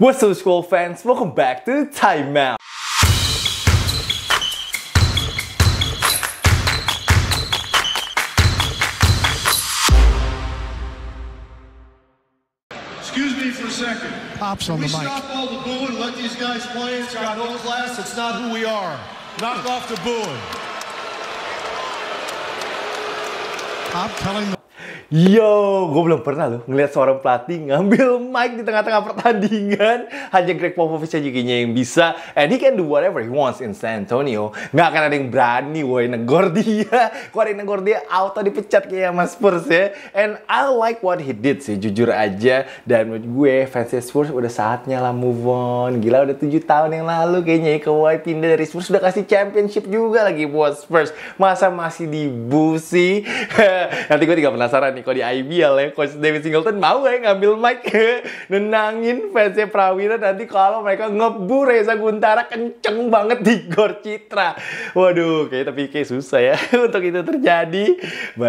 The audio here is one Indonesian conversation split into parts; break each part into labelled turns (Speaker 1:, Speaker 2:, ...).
Speaker 1: What's up school fans, welcome back to Time Out. Excuse me for a second. Pops on the mic. stop all the booing, let these guys play. It's got no class, it's not who we are. Knock off the booing. Pop telling the Yo, gue belum pernah loh ngelihat seorang pelatih ngambil mic di tengah-tengah pertandingan. Hanya Greg Popovich aja kayaknya yang bisa. And he can do whatever he wants in San Antonio. Nggak akan ada yang berani woy, negor dia. Kok ada yang negor dia, auto dipecat kayak mas Spurs ya. And I like what he did sih, jujur aja. Dan menurut gue, fans Spurs udah saatnya lah move on. Gila udah 7 tahun yang lalu kayaknya ya Kawhi pindah dari Spurs. Udah kasih championship juga lagi buat Spurs. Masa masih sih? Nanti gue juga penasaran nih kalau di IBL ya Coach David Singleton mau gak ya ngambil mic nenangin fansnya Prawira nanti kalau mereka ngebur ya, Reza Guntara kenceng banget di Gor Citra waduh kayak tapi kayak susah ya untuk itu terjadi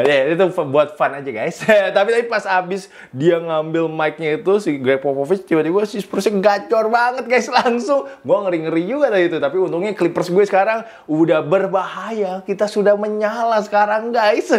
Speaker 1: ya itu buat fun aja guys tapi tadi pas abis dia ngambil micnya itu si Greg Popovich tiba-tiba si Spursnya gacor banget guys langsung gue ngeri-ngeri juga tadi itu tapi untungnya Clippers gue sekarang udah berbahaya kita sudah menyala sekarang guys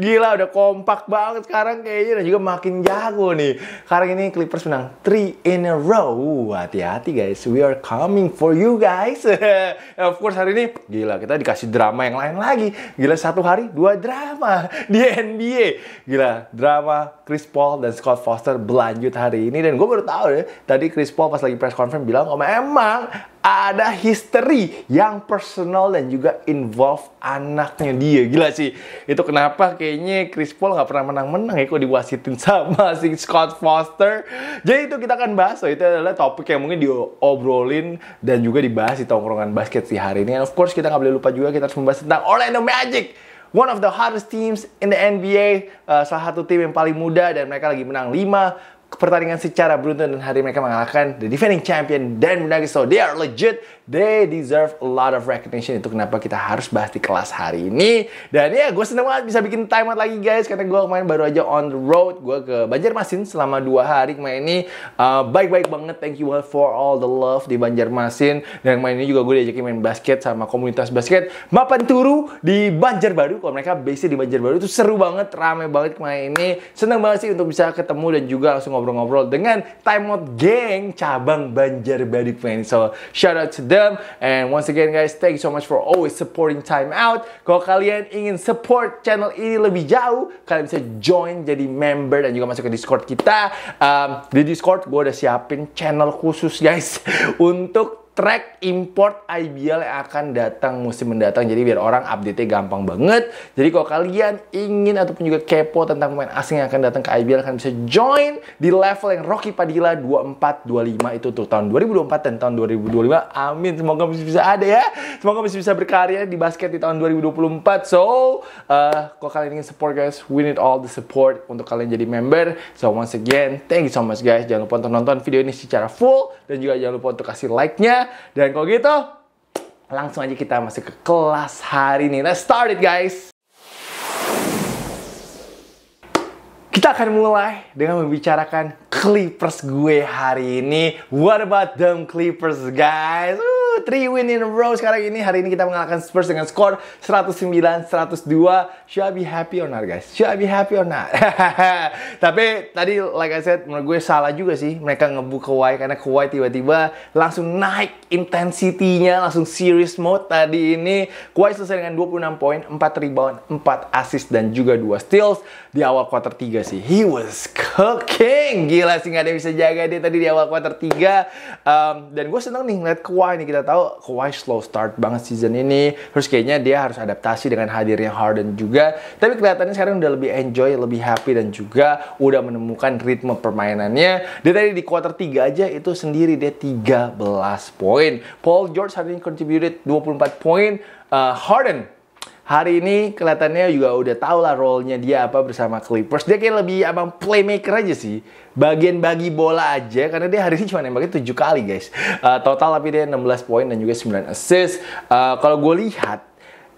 Speaker 1: gila udah kompak banget sekarang kayaknya dan juga makin jago nih. Sekarang ini Clippers menang 3 in a row. Hati-hati guys, we are coming for you guys. of course hari ini gila kita dikasih drama yang lain lagi. Gila satu hari dua drama di NBA. Gila drama Chris Paul dan Scott Foster berlanjut hari ini dan gue baru tahu ya tadi Chris Paul pas lagi press conference bilang, "Om emang ada history yang personal dan juga involve anaknya dia. Gila sih. Itu kenapa kayaknya Chris Paul nggak pernah menang-menang ya kok diwasitin sama si Scott Foster. Jadi itu kita akan bahas. So, oh, itu adalah topik yang mungkin diobrolin dan juga dibahas di tongkrongan basket si hari ini. And of course kita nggak boleh lupa juga kita harus membahas tentang Orlando Magic one of the hardest teams in the NBA, uh, salah satu tim yang paling muda dan mereka lagi menang 5 pertandingan secara beruntun dan hari mereka mengalahkan the defending champion dan menangis So they are legit. They deserve a lot of recognition. Itu kenapa kita harus bahas di kelas hari ini. Dan ya gue seneng banget bisa bikin timeout lagi guys. Karena gue main baru aja on the road. Gue ke Banjarmasin selama dua hari kemarin ini. Uh, baik-baik uh, banget. Thank you all for all the love di Banjarmasin. Dan kemarin ini juga gue diajakin main basket sama komunitas basket. Mapan Turu di Banjarbaru. Kalau mereka base di Banjarbaru itu seru banget. ramai banget kemarin ini. Seneng banget sih untuk bisa ketemu dan juga langsung ngobrol ngobrol-ngobrol dengan Time Out Gang cabang Badik fans. So shout out to them and once again guys thank you so much for always supporting Time Out. Kalau kalian ingin support channel ini lebih jauh, kalian bisa join jadi member dan juga masuk ke Discord kita. Um, di Discord gue udah siapin channel khusus guys untuk track import IBL yang akan datang musim mendatang. Jadi biar orang update-nya gampang banget. Jadi kalau kalian ingin ataupun juga kepo tentang pemain asing yang akan datang ke IBL kalian bisa join di level yang Rocky Padilla 2425 itu untuk tahun 2024 dan tahun 2025. Amin. Semoga masih bisa ada ya. Semoga masih bisa berkarya di basket di tahun 2024. So, uh, kalau kalian ingin support guys, we need all the support untuk kalian jadi member. So once again, thank you so much guys. Jangan lupa untuk nonton video ini secara full dan juga jangan lupa untuk kasih like-nya dan kalau gitu, langsung aja kita masuk ke kelas hari ini. Let's start it guys! Kita akan mulai dengan membicarakan Clippers gue hari ini. What about them Clippers guys? Woo! Three win in a row sekarang ini. Hari ini kita mengalahkan Spurs dengan skor 109-102. Should I be happy or not, guys? Should I be happy or not? Tapi tadi, like I said, menurut gue salah juga sih mereka ngebuka Kawhi karena Kawhi tiba-tiba langsung naik intensitinya, langsung serious mode tadi ini. Kawhi selesai dengan 26 poin, 4 rebound, 4 assist, dan juga 2 steals di awal quarter 3 sih. He was cooking! Gila sih, gak ada yang bisa jaga dia tadi di awal quarter 3. Um, dan gue seneng nih ngeliat Kawhi nih kita tahu Kawhi slow start banget season ini. Terus kayaknya dia harus adaptasi dengan hadirnya Harden juga. Tapi kelihatannya sekarang udah lebih enjoy, lebih happy dan juga udah menemukan ritme permainannya. Dia tadi di quarter 3 aja itu sendiri dia 13 poin. Paul George hari ini contributed 24 poin. Uh, Harden hari ini kelihatannya juga udah tau lah role-nya dia apa bersama Clippers. Dia kayak lebih abang playmaker aja sih bagian bagi bola aja karena dia hari ini cuma nembaknya 7 kali guys. Uh, total tapi dia 16 poin dan juga 9 assist. Uh, kalau gue lihat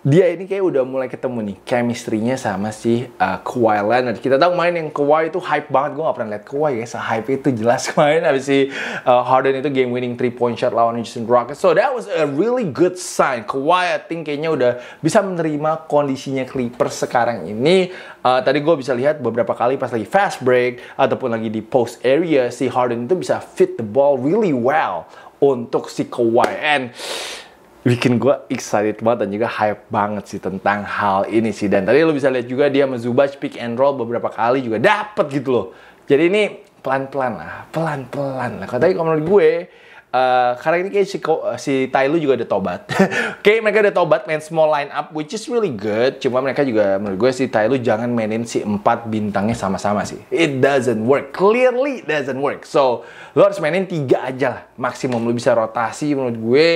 Speaker 1: dia ini kayak udah mulai ketemu nih chemistry-nya sama si uh, Kawhi Leonard. Kita tahu main yang Kawhi itu hype banget. Gue gak pernah liat Kawhi ya. Se-hype itu jelas kemarin habis si uh, Harden itu game winning three point shot lawan Houston Rockets. So that was a really good sign. Kawhi I think kayaknya udah bisa menerima kondisinya Clippers sekarang ini. Uh, tadi gue bisa lihat beberapa kali pas lagi fast break ataupun lagi di post area si Harden itu bisa fit the ball really well untuk si Kawhi. And bikin gue excited banget dan juga hype banget sih tentang hal ini sih. Dan tadi lo bisa lihat juga dia sama Zubac pick and roll beberapa kali juga dapet gitu loh. Jadi ini pelan-pelan lah, pelan-pelan lah. Kalau tadi kalau menurut gue, Eh, karena ini kayak si, si Tai Lu juga udah tobat. kayak mereka udah tobat main small line up which is really good. Cuma mereka juga menurut gue si Tai Lu jangan mainin si empat bintangnya sama-sama sih. It doesn't work. Clearly doesn't work. So lo harus mainin tiga aja lah maksimum lu bisa rotasi menurut gue.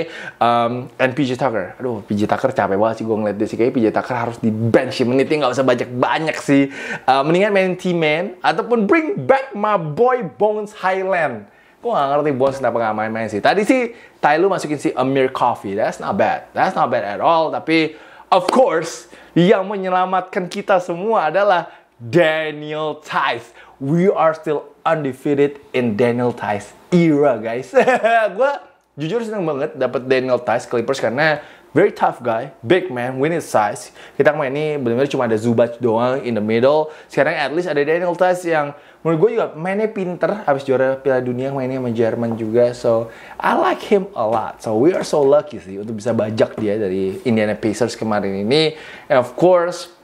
Speaker 1: Um, and PJ Tucker. Aduh PJ Tucker capek banget sih gue ngeliat dia sih kayak PJ Tucker harus di bench sih menitnya nggak usah banyak banyak sih. Uh, mendingan mainin T-Man ataupun bring back my boy Bones Highland. Gue gak ngerti bos kenapa gak main-main sih. Tadi sih Lu masukin si Amir Coffee. That's not bad. That's not bad at all. Tapi of course yang menyelamatkan kita semua adalah Daniel Tice. We are still undefeated in Daniel Tice era guys. gue jujur seneng banget dapet Daniel Tice Clippers karena very tough guy, big man, win his size. Kita main ini benar-benar cuma ada Zubac doang in the middle. Sekarang at least ada Daniel Tice yang menurut gue juga mainnya pinter habis juara Piala Dunia mainnya sama Jerman juga so I like him a lot so we are so lucky sih untuk bisa bajak dia dari Indiana Pacers kemarin ini and of course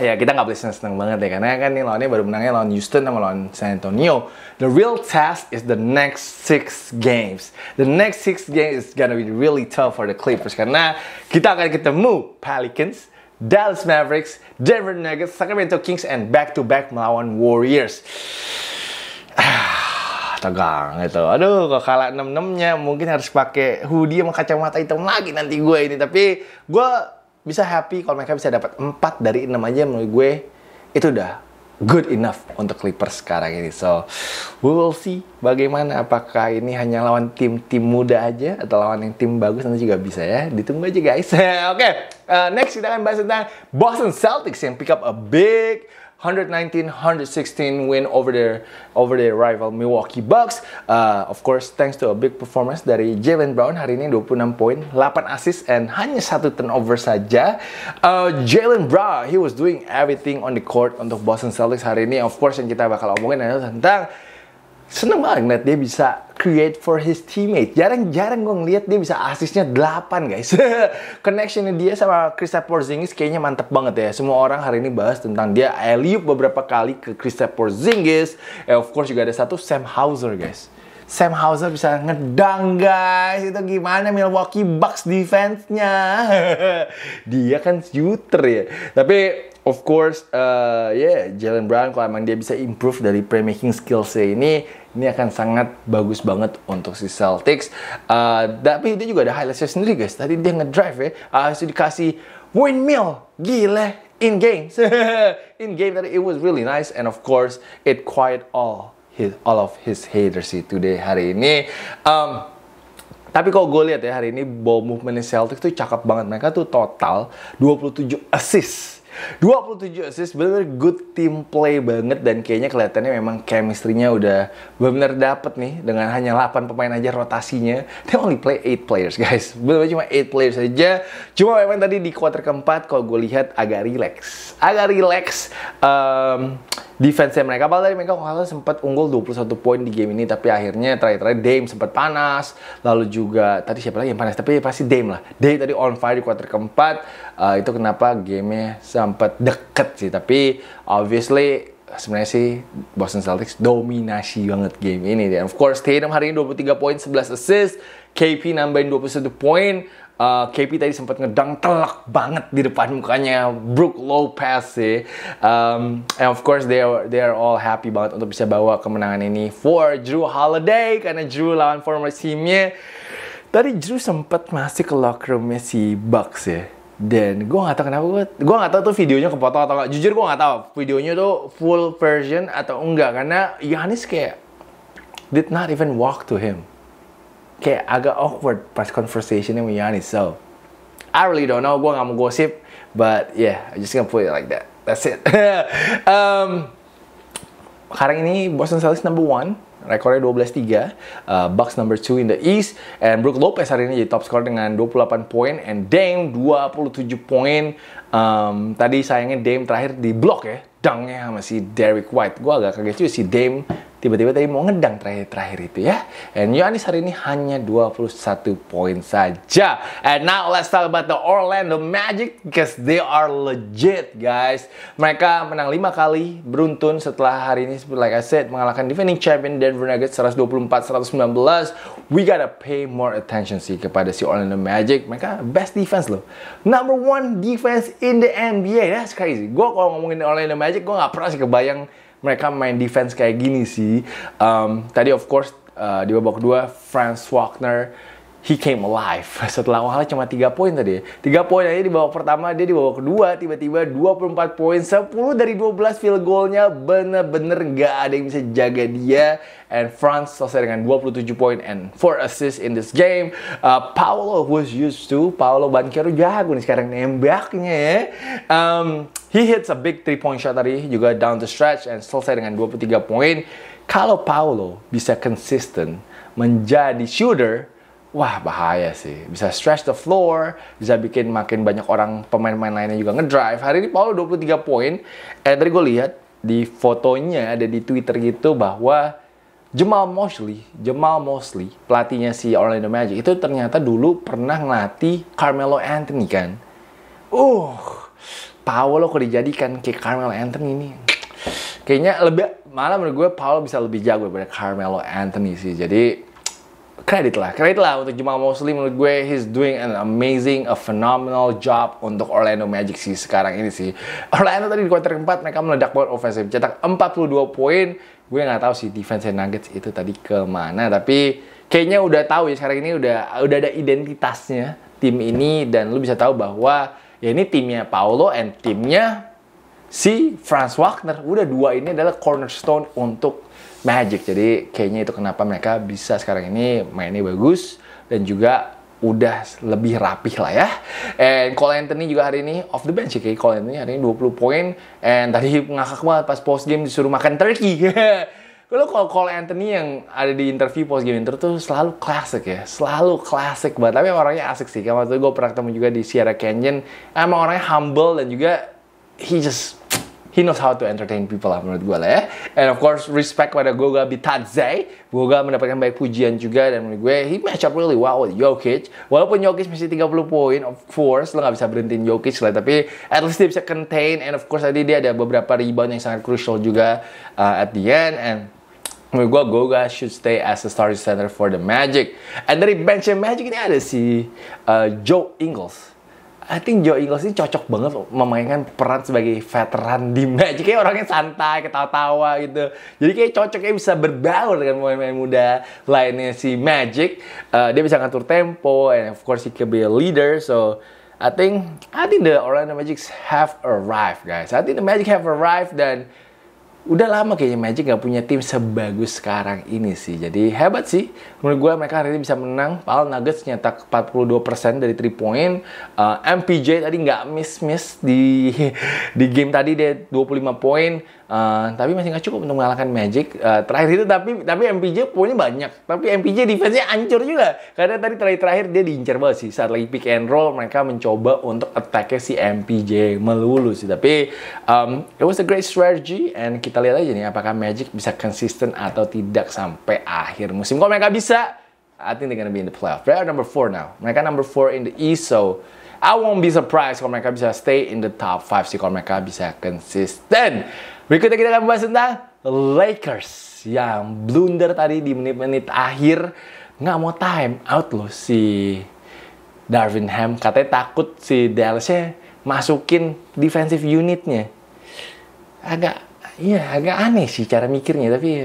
Speaker 1: ya kita nggak boleh seneng-seneng banget ya karena kan nih lawannya baru menangnya lawan Houston sama lawan San Antonio. The real test is the next six games. The next six games is gonna be really tough for the Clippers karena kita akan ketemu Pelicans, Dallas Mavericks, Denver Nuggets, Sacramento Kings, and back-to-back -back melawan Warriors. Ah, tegang itu, Aduh, kalau kalah 6-6-nya mungkin harus pakai hoodie sama kacamata hitam lagi nanti gue ini. Tapi gue bisa happy kalau mereka bisa dapat 4 dari 6 aja menurut gue itu udah good enough untuk Clippers sekarang ini. So, we will see bagaimana apakah ini hanya lawan tim-tim muda aja atau lawan yang tim bagus nanti juga bisa ya. Ditunggu aja guys. Oke, okay. uh, eh, next kita akan bahas tentang Boston Celtics yang pick up a big 119-116 win over their over their rival Milwaukee Bucks. Uh, of course, thanks to a big performance dari Jalen Brown hari ini 26 poin, 8 assist and hanya satu turnover saja. Uh, Jalen Brown, he was doing everything on the court untuk Boston Celtics hari ini. Of course, yang kita bakal omongin adalah tentang seneng banget ngeliat dia bisa create for his teammate. Jarang-jarang gue ngeliat dia bisa asisnya 8 guys. Connectionnya dia sama Kristaps Porzingis kayaknya mantep banget ya. Semua orang hari ini bahas tentang dia alley beberapa kali ke Kristaps Porzingis. Eh, of course juga ada satu Sam Hauser guys. Sam Hauser bisa ngedang guys itu gimana Milwaukee Bucks defense-nya dia kan shooter ya tapi Of course, uh, yeah, Jalen Brown kalau emang dia bisa improve dari playmaking skillsnya ini, ini akan sangat bagus banget untuk si Celtics. Uh, tapi dia juga ada highlightsnya sendiri guys. Tadi dia ngedrive ya, uh, dikasih windmill, gila in game in game tadi it was really nice and of course it quiet all his all of his haters sih today hari ini. Um, tapi kalau gue lihat ya hari ini ball movement Celtics tuh cakep banget. Mereka tuh total 27 assist 27 assist bener-bener good team play banget dan kayaknya kelihatannya memang chemistry-nya udah bener-bener dapet nih dengan hanya 8 pemain aja rotasinya they only play 8 players guys bener-bener cuma 8 players aja cuma memang tadi di quarter keempat kalau gue lihat agak relax agak relax um, defense mereka. Padahal dari mereka kalau sempat unggul 21 poin di game ini tapi akhirnya terakhir-terakhir Dame sempat panas, lalu juga tadi siapa lagi yang panas? Tapi ya pasti Dame lah. Dame tadi on fire di quarter keempat uh, itu kenapa game-nya sempat deket sih tapi obviously sebenarnya sih Boston Celtics dominasi banget game ini dan of course Tatum hari ini 23 poin 11 assist KP nambahin 21 poin uh, eh, KP tadi sempat ngedang telak banget di depan mukanya Brook Lopez sih um, and of course they are, they are all happy banget untuk bisa bawa kemenangan ini for Drew Holiday karena Drew lawan former teamnya tadi Drew sempat masih ke locker roomnya si Bucks ya dan gue gak tau kenapa gue gue gak tau tuh videonya kepotong atau gak jujur gue gak tau videonya tuh full version atau enggak karena Yohanes kayak did not even walk to him kayak agak awkward pas conversation sama Yohanes so I really don't know gue gak mau gosip but yeah I just gonna put it like that that's it um, sekarang ini Boston Celtics number one rekornya 12-3. Uh, Bucks number 2 in the East. And Brook Lopez hari ini jadi top scorer dengan 28 poin. And Dame 27 poin. Um, tadi sayangnya Dame terakhir di blok ya. Dangnya sama si Derek White. Gue agak kaget juga si Dame tiba-tiba tadi mau ngedang terakhir-terakhir itu ya. And Yohanis hari ini hanya 21 poin saja. And now let's talk about the Orlando Magic because they are legit guys. Mereka menang 5 kali beruntun setelah hari ini like I said mengalahkan defending champion Denver Nuggets 124-119. We gotta pay more attention sih kepada si Orlando Magic. Mereka best defense loh. Number one defense in the NBA. That's crazy. Gue kalau ngomongin Orlando Magic gue gak pernah sih kebayang mereka main defense kayak gini sih. Um, tadi of course uh, di babak kedua Franz Wagner he came alive. Setelah awalnya cuma 3 poin tadi. 3 ya. poin aja di babak pertama, dia di babak kedua tiba-tiba 24 poin, 10 dari 12 field goalnya bener-bener gak ada yang bisa jaga dia. And France selesai dengan 27 poin and 4 assists in this game. Uh, Paulo was used to, Paolo Banquero jago nih sekarang nembaknya ya. Um, he hits a big three point shot tadi juga down the stretch and selesai dengan 23 poin. Kalau Paolo bisa konsisten menjadi shooter, wah bahaya sih. Bisa stretch the floor, bisa bikin makin banyak orang pemain-pemain lainnya juga ngedrive. Hari ini Paul 23 poin. Eh tadi gue lihat di fotonya ada di Twitter gitu bahwa Jamal Mosley, Jamal Mosley, pelatihnya si Orlando Magic itu ternyata dulu pernah ngelatih Carmelo Anthony kan. Uh, Paolo kok dijadikan ke Carmelo Anthony ini. Kayaknya lebih malah menurut gue Paolo bisa lebih jago daripada Carmelo Anthony sih. Jadi kredit lah, kredit lah untuk Jamal Mosley menurut gue he's doing an amazing, a phenomenal job untuk Orlando Magic sih sekarang ini sih. Orlando tadi di kuarter keempat mereka meledak banget offensive, cetak 42 poin. Gue nggak tahu sih defense Nuggets itu tadi kemana, tapi kayaknya udah tahu ya sekarang ini udah udah ada identitasnya tim ini dan lu bisa tahu bahwa ya ini timnya Paolo and timnya si Franz Wagner. Udah dua ini adalah cornerstone untuk Magic. Jadi kayaknya itu kenapa mereka bisa sekarang ini mainnya bagus dan juga udah lebih rapih lah ya. And Cole Anthony juga hari ini off the bench ya. Kayaknya Cole Anthony hari ini 20 poin. And tadi ngakak banget pas post game disuruh makan turkey. Kalau kalau Cole Anthony yang ada di interview post game itu tuh selalu klasik ya, selalu klasik banget. Tapi orangnya asik sih. Kamu tuh gue pernah ketemu juga di Sierra Canyon. Emang orangnya humble dan juga he just he knows how to entertain people lah menurut gue lah ya. And of course respect pada Goga Bitadze. Goga mendapatkan banyak pujian juga dan menurut gue he match up really well with Jokic. Walaupun Jokic masih 30 poin, of course lo gak bisa berhentiin Jokic lah. Tapi at least dia bisa contain and of course tadi dia ada beberapa rebound yang sangat crucial juga uh, at the end and menurut gue Goga should stay as the starting center for the Magic. And dari bench Magic ini ada si uh, Joe Ingles I think Joe Ingles ini cocok banget memainkan peran sebagai veteran di Magic. Kayak orangnya santai, ketawa-tawa gitu. Jadi kayak cocoknya bisa berbaur dengan pemain-pemain muda lainnya si Magic. Uh, dia bisa ngatur tempo and of course he can be a leader. So I think I think the Orlando Magic have arrived guys. I think the Magic have arrived dan udah lama kayaknya Magic nggak punya tim sebagus sekarang ini sih. Jadi hebat sih. Menurut gue mereka hari ini bisa menang. Paul Nuggets nyetak 42% dari three point. Uh, eh, MPJ tadi nggak miss-miss di di game tadi dia 25 poin. Eh, tapi masih nggak cukup untuk mengalahkan Magic uh, terakhir itu tapi tapi MPJ punya banyak tapi MPJ defense-nya hancur juga karena tadi terakhir-terakhir dia diincar banget sih saat lagi pick and roll mereka mencoba untuk attack si MPJ melulu sih tapi um, it was a great strategy and kita lihat aja nih apakah Magic bisa konsisten atau tidak sampai akhir musim kalau mereka bisa I think they're gonna be in the playoff they are number 4 now mereka number 4 in the East so I won't be surprised kalau mereka bisa stay in the top 5 sih kalau mereka bisa konsisten Berikutnya kita akan membahas tentang Lakers yang blunder tadi di menit-menit akhir nggak mau time out loh si Darwin Ham katanya takut si Dallasnya masukin defensive unitnya agak Iya, agak aneh sih cara mikirnya, tapi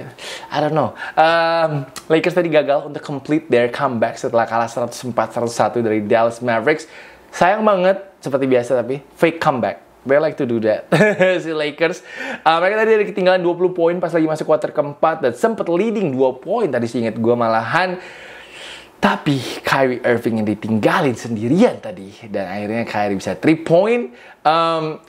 Speaker 1: I don't know. Um, Lakers tadi gagal untuk complete their comeback setelah kalah 104-101 dari Dallas Mavericks. Sayang banget, seperti biasa tapi fake comeback. They like to do that. si Lakers. Uh, mereka tadi ada ketinggalan 20 poin pas lagi masuk quarter keempat dan sempat leading 2 poin tadi sih inget gue malahan. Tapi Kyrie Irving yang ditinggalin sendirian tadi dan akhirnya Kyrie bisa 3 point. Um,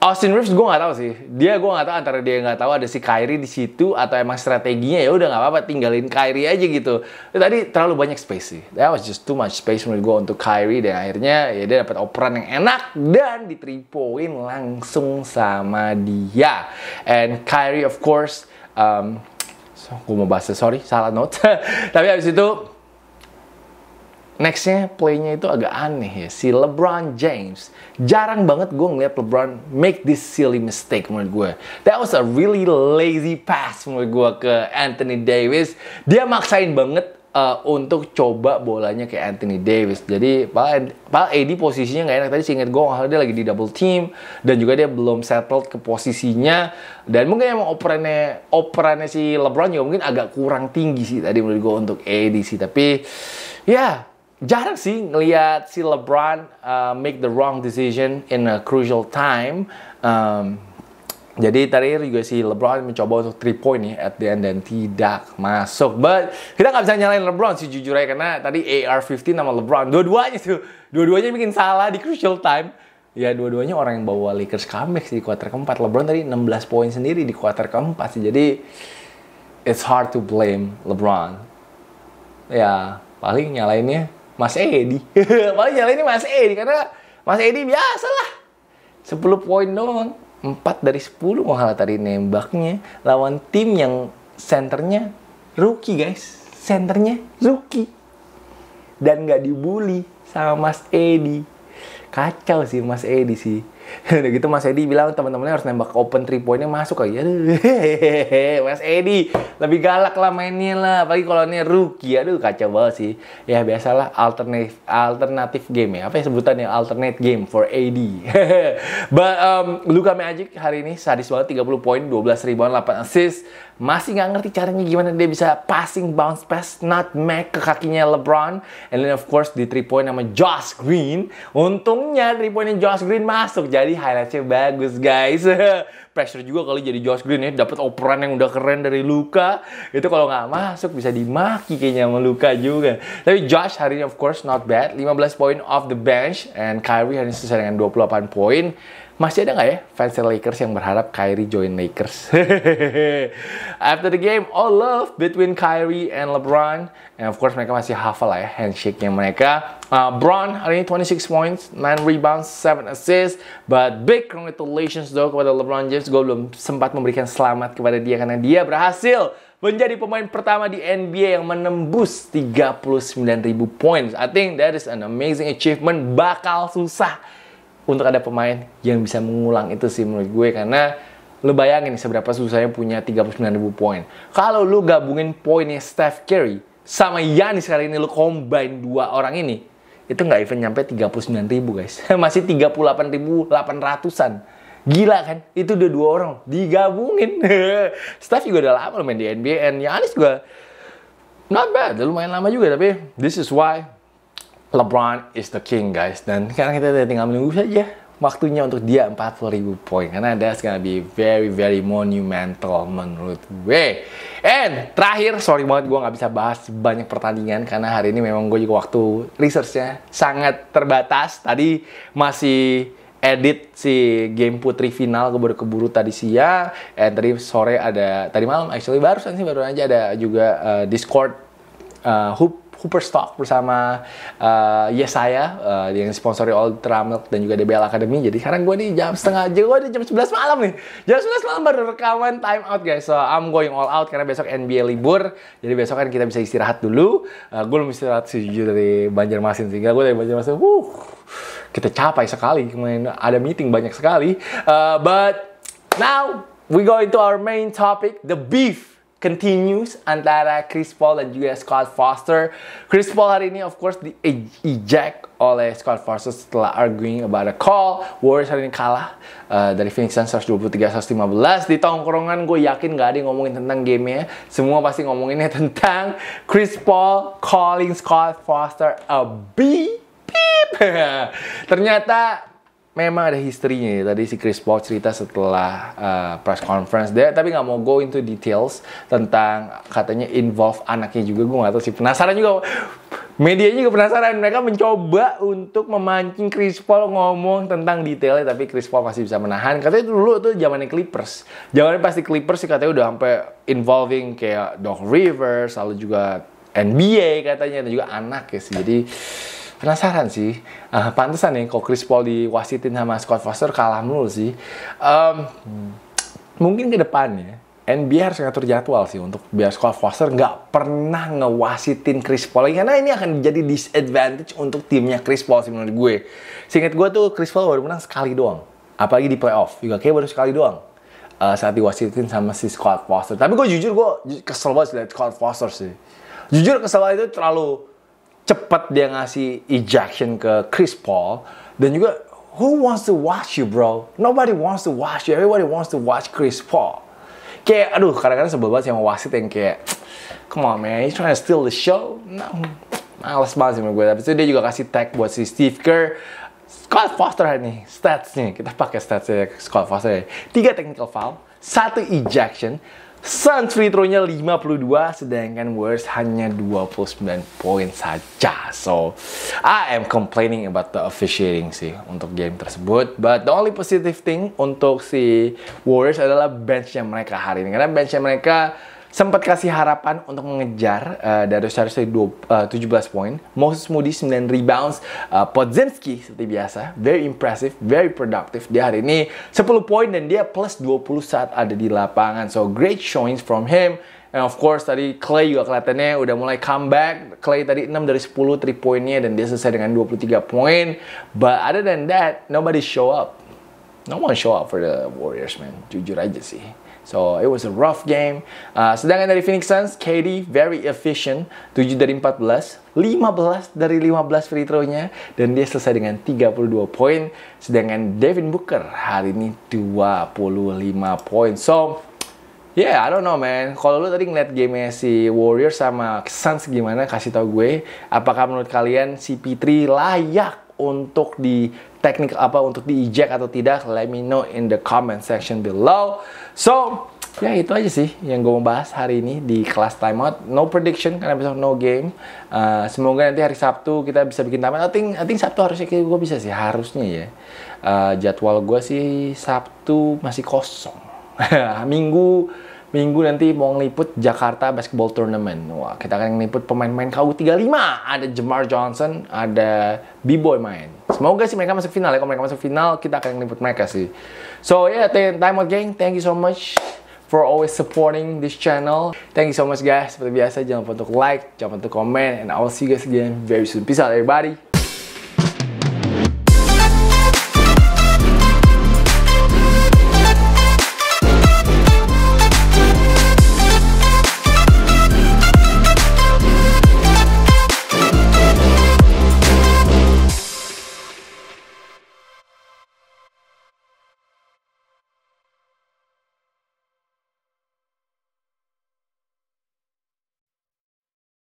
Speaker 1: Austin Reeves gue nggak tahu sih. Dia gue nggak tahu antara dia nggak tahu ada si Kyrie di situ atau emang strateginya ya udah nggak apa-apa tinggalin Kyrie aja gitu. Ya, tadi terlalu banyak space sih. That was just too much space menurut gue untuk Kyrie dan akhirnya ya dia dapat operan yang enak dan di langsung sama dia. And Kyrie of course um, so, gue mau bahasnya sorry salah note. Tapi habis itu Nextnya playnya itu agak aneh ya. Si LeBron James. Jarang banget gue ngeliat LeBron make this silly mistake menurut gue. That was a really lazy pass menurut gue ke Anthony Davis. Dia maksain banget uh, untuk coba bolanya ke Anthony Davis. Jadi Pak AD posisinya nggak enak tadi singkat gue dia lagi di double team dan juga dia belum settled ke posisinya dan mungkin emang operannya operannya si LeBron juga mungkin agak kurang tinggi sih tadi menurut gue untuk AD sih tapi ya jarang sih ngelihat si LeBron uh, make the wrong decision in a crucial time. Um, jadi tadi juga si LeBron mencoba untuk three point nih at the end dan tidak masuk. But kita nggak bisa nyalain LeBron sih jujur aja karena tadi AR-15 sama LeBron dua-duanya tuh dua-duanya bikin salah di crucial time. Ya dua-duanya orang yang bawa Lakers comeback sih di kuarter keempat. LeBron tadi 16 poin sendiri di kuarter keempat sih. Jadi it's hard to blame LeBron. Ya paling nyalainnya Mas Edi. Paling ini Mas Edi karena Mas Edi biasa lah. 10 poin doang. 4 dari 10 Mohala tadi nembaknya lawan tim yang senternya rookie guys. Senternya rookie. Dan nggak dibully sama Mas Edi. Kacau sih Mas Edi sih. Udah gitu Mas Edi bilang teman-temannya harus nembak open 3 pointnya masuk kali ya hehehe, Mas Edi lebih galak lah mainnya lah. Apalagi kalau ini rookie, aduh kacau banget sih. Ya biasalah alternatif alternative game ya. Apa ya sebutannya alternate game for AD. But um, Luka Magic hari ini sadis banget 30 poin, 12 ribuan, 8 assist masih nggak ngerti caranya gimana dia bisa passing bounce pass not make ke kakinya LeBron and then of course di three point nama Josh Green untungnya three pointnya Josh Green masuk jadi highlightnya bagus guys pressure juga kali jadi Josh Green ya dapat operan yang udah keren dari Luka itu kalau nggak masuk bisa dimaki kayaknya sama Luka juga tapi Josh hari ini of course not bad 15 point off the bench and Kyrie hari ini selesai dengan 28 point. Masih ada nggak ya fans Lakers yang berharap Kyrie join Lakers? After the game, all love between Kyrie and LeBron. And of course mereka masih hafal lah ya handshake-nya mereka. Uh, Bron hari ini 26 points, 9 rebounds, 7 assists. But big congratulations though kepada LeBron James. Gue belum sempat memberikan selamat kepada dia karena dia berhasil menjadi pemain pertama di NBA yang menembus 39.000 points. I think that is an amazing achievement. Bakal susah untuk ada pemain yang bisa mengulang itu sih menurut gue karena lu bayangin seberapa susahnya punya 39.000 ribu poin. Kalau lu gabungin poinnya Steph Curry sama Yanis kali ini lu combine dua orang ini, itu nggak even nyampe 39.000 guys. Masih 38.800 an Gila kan? Itu udah dua orang digabungin. Steph juga udah lama main di NBA, dan Yanis juga not bad, lumayan lama juga tapi this is why LeBron is the king guys dan sekarang kita tinggal menunggu saja waktunya untuk dia 40.000 poin karena that's gonna be very very monumental menurut gue and terakhir sorry banget gue nggak bisa bahas banyak pertandingan karena hari ini memang gue juga waktu researchnya sangat terbatas tadi masih edit si game putri final gue baru keburu tadi siang and tadi sore ada tadi malam actually barusan sih baru aja ada juga uh, discord uh, hoop Hooper Stock bersama uh, Yesaya uh, yang sponsori Milk dan juga DBL Academy. Jadi sekarang gue nih jam setengah aja, gue nih jam 11 malam nih. Jam 11 malam baru rekaman time out guys. So I'm going all out karena besok NBA libur. Jadi besok kan kita bisa istirahat dulu. Uh, eh, gue belum istirahat sih dari Banjarmasin sehingga gue dari Banjarmasin. Wuh, kita capai sekali. Kemudian ada meeting banyak sekali. Uh, but now we go into our main topic, the beef continues antara Chris Paul dan juga Scott Foster. Chris Paul hari ini of course di e- eject oleh Scott Foster setelah arguing about a call. Warriors hari ini kalah uh, dari Phoenix Suns 123-115. Di tongkrongan gue yakin gak ada yang ngomongin tentang gamenya. Semua pasti ngomonginnya tentang Chris Paul calling Scott Foster a B. Ternyata memang ada historinya ya. Tadi si Chris Paul cerita setelah uh, press conference dia, tapi nggak mau go into details tentang katanya involve anaknya juga. Gue nggak tahu sih. Penasaran juga. medianya juga penasaran. Mereka mencoba untuk memancing Chris Paul ngomong tentang detailnya, tapi Chris Paul masih bisa menahan. Katanya itu dulu tuh zamannya Clippers. Zamannya pasti Clippers sih katanya udah sampai involving kayak Doc Rivers, lalu juga NBA katanya dan juga anak ya sih. Jadi penasaran sih. Uh, pantesan nih ya, kok Chris Paul diwasitin sama Scott Foster kalah mulu sih. Um, Mungkin ke depannya NBA harus ngatur jadwal sih untuk biar Scott Foster nggak pernah ngewasitin Chris Paul lagi karena ini akan jadi disadvantage untuk timnya Chris Paul sih menurut gue. Singkat gue tuh Chris Paul baru menang sekali doang, apalagi di playoff juga kayak baru sekali doang uh, saat diwasitin sama si Scott Foster. Tapi gue jujur gue kesel banget liat Scott Foster sih. Jujur kesel itu terlalu cepat dia ngasih ejection ke Chris Paul dan juga who wants to watch you bro? Nobody wants to watch you. Everybody wants to watch Chris Paul. Kayak aduh kadang-kadang sebel banget sama wasit yang kayak come on man, you trying to steal the show? No. Males banget sih gue. Tapi itu dia juga kasih tag buat si Steve Kerr. Scott Foster hari ini statsnya. Kita pakai statsnya Scott Foster. Tiga technical foul, satu ejection, Suns free throw-nya 52 sedangkan Warriors hanya 29 poin saja. So, I am complaining about the officiating sih untuk game tersebut. But the only positive thing untuk si Warriors adalah bench yang mereka hari ini. Karena bench yang mereka sempat kasih harapan untuk mengejar uh, dari seharusnya dari 17 eh, poin. Moses Moody 9 rebounds. Uh, eh, Podzemski seperti biasa, very impressive, very productive. di hari ini 10 poin dan dia plus 20 saat ada di lapangan. So great showings from him. And of course tadi Clay juga kelihatannya udah mulai comeback. Clay tadi 6 dari 10 3 poinnya dan dia selesai dengan 23 poin. But other than that, nobody show up. No one show up for the Warriors, man. Jujur aja sih. So it was a rough game. Uh, sedangkan dari Phoenix Suns, KD very efficient, 7 dari 14, 15 dari 15 free throw-nya dan dia selesai dengan 32 poin. Sedangkan Devin Booker hari ini 25 poin. So Yeah, I don't know man. Kalau lu tadi ngeliat game si Warriors sama Suns gimana? Kasih tau gue. Apakah menurut kalian cp 3 layak untuk di teknik apa untuk di eject atau tidak let me know in the comment section below so ya itu aja sih yang gue mau bahas hari ini di kelas timeout no prediction karena besok no game uh, semoga nanti hari Sabtu kita bisa bikin timeout I think, I think Sabtu harusnya gue bisa sih harusnya ya uh, jadwal gue sih Sabtu masih kosong Minggu Minggu nanti mau ngeliput Jakarta Basketball Tournament. Wah, kita akan ngeliput pemain-pemain KU 35. Ada Jemar Johnson, ada B-Boy main. Semoga sih mereka masuk final ya. Kalau mereka masuk final, kita akan ngeliput mereka sih. So yeah, time out gang. Thank you so much for always supporting this channel. Thank you so much guys. Seperti biasa, jangan lupa untuk like, jangan lupa untuk comment, and I will see you guys again very soon. Peace out everybody.